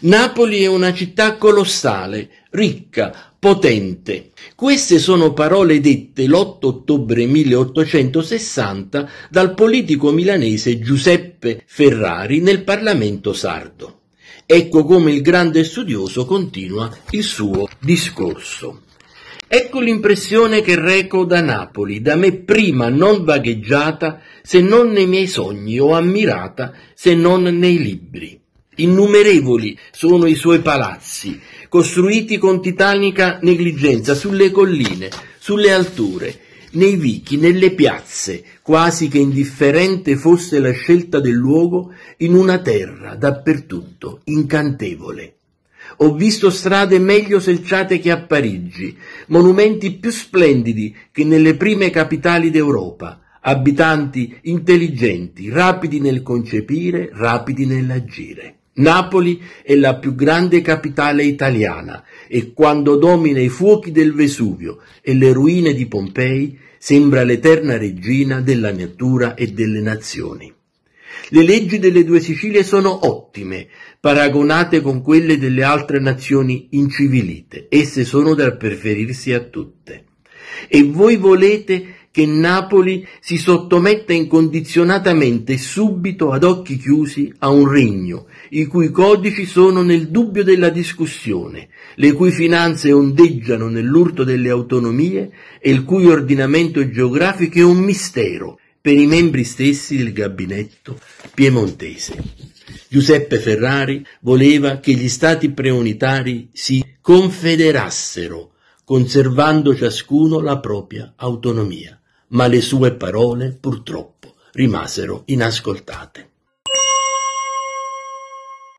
Napoli è una città colossale, ricca, potente. Queste sono parole dette l'8 ottobre 1860 dal politico milanese Giuseppe Ferrari nel Parlamento sardo. Ecco come il grande studioso continua il suo discorso. Ecco l'impressione che reco da Napoli, da me prima non vagheggiata se non nei miei sogni o ammirata se non nei libri. Innumerevoli sono i suoi palazzi, costruiti con titanica negligenza sulle colline, sulle alture, nei vichi, nelle piazze, quasi che indifferente fosse la scelta del luogo in una terra dappertutto incantevole. Ho visto strade meglio selciate che a Parigi, monumenti più splendidi che nelle prime capitali d'Europa, abitanti intelligenti, rapidi nel concepire, rapidi nell'agire. Napoli è la più grande capitale italiana e quando domina i fuochi del Vesuvio e le ruine di Pompei sembra l'eterna regina della natura e delle nazioni. Le leggi delle due Sicilie sono ottime, paragonate con quelle delle altre nazioni incivilite. Esse sono da preferirsi a tutte. E voi volete che Napoli si sottometta incondizionatamente e subito ad occhi chiusi a un regno, i cui codici sono nel dubbio della discussione, le cui finanze ondeggiano nell'urto delle autonomie e il cui ordinamento geografico è un mistero per i membri stessi del gabinetto piemontese. Giuseppe Ferrari voleva che gli stati preunitari si confederassero, conservando ciascuno la propria autonomia ma le sue parole purtroppo rimasero inascoltate.